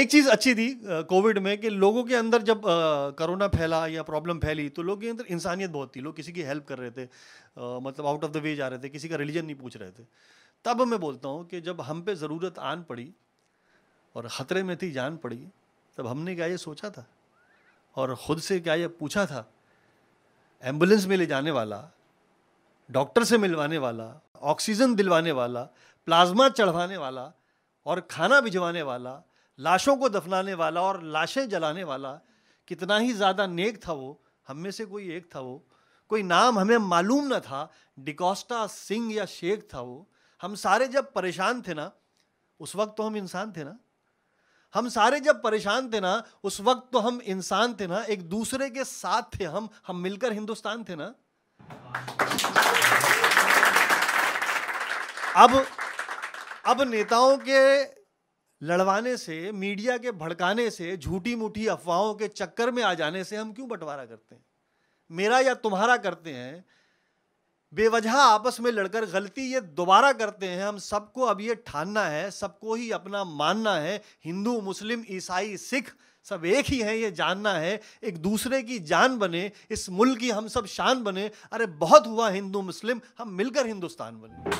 एक चीज़ अच्छी थी कोविड में कि लोगों के अंदर जब कोरोना फैला या प्रॉब्लम फैली तो लोगों के अंदर इंसानियत बहुत थी लोग किसी की हेल्प कर रहे थे आ, मतलब आउट ऑफ द वे जा रहे थे किसी का रिलीजन नहीं पूछ रहे थे तब मैं बोलता हूँ कि जब हम पे ज़रूरत आन पड़ी और ख़तरे में थी जान पड़ी तब हमने क्या ये सोचा था और ख़ुद से क्या ये पूछा था एम्बुलेंस में ले जाने वाला डॉक्टर से मिलवाने वाला ऑक्सीजन दिलवाने वाला प्लाज्मा चढ़वाने वाला और खाना भिजवाने वाला लाशों को दफनाने वाला और लाशें जलाने वाला कितना ही ज़्यादा नेक था वो हम में से कोई एक था वो कोई नाम हमें मालूम ना था डिकोस्टा सिंह या शेख था वो हम सारे जब परेशान थे ना उस वक्त तो हम इंसान थे ना हम सारे जब परेशान थे ना उस वक्त तो हम इंसान थे ना एक दूसरे के साथ थे हम हम मिलकर हिंदुस्तान थे ना अब अब नेताओं के लड़वाने से मीडिया के भड़काने से झूठी मूठी अफवाहों के चक्कर में आ जाने से हम क्यों बंटवारा करते हैं मेरा या तुम्हारा करते हैं बेवजह आपस में लड़कर गलती ये दोबारा करते हैं हम सबको अब ये ठानना है सबको ही अपना मानना है हिंदू मुस्लिम ईसाई सिख सब एक ही हैं ये जानना है एक दूसरे की जान बने इस मुल्क की हम सब शान बने अरे बहुत हुआ हिंदू मुस्लिम हम मिलकर हिंदुस्तान बने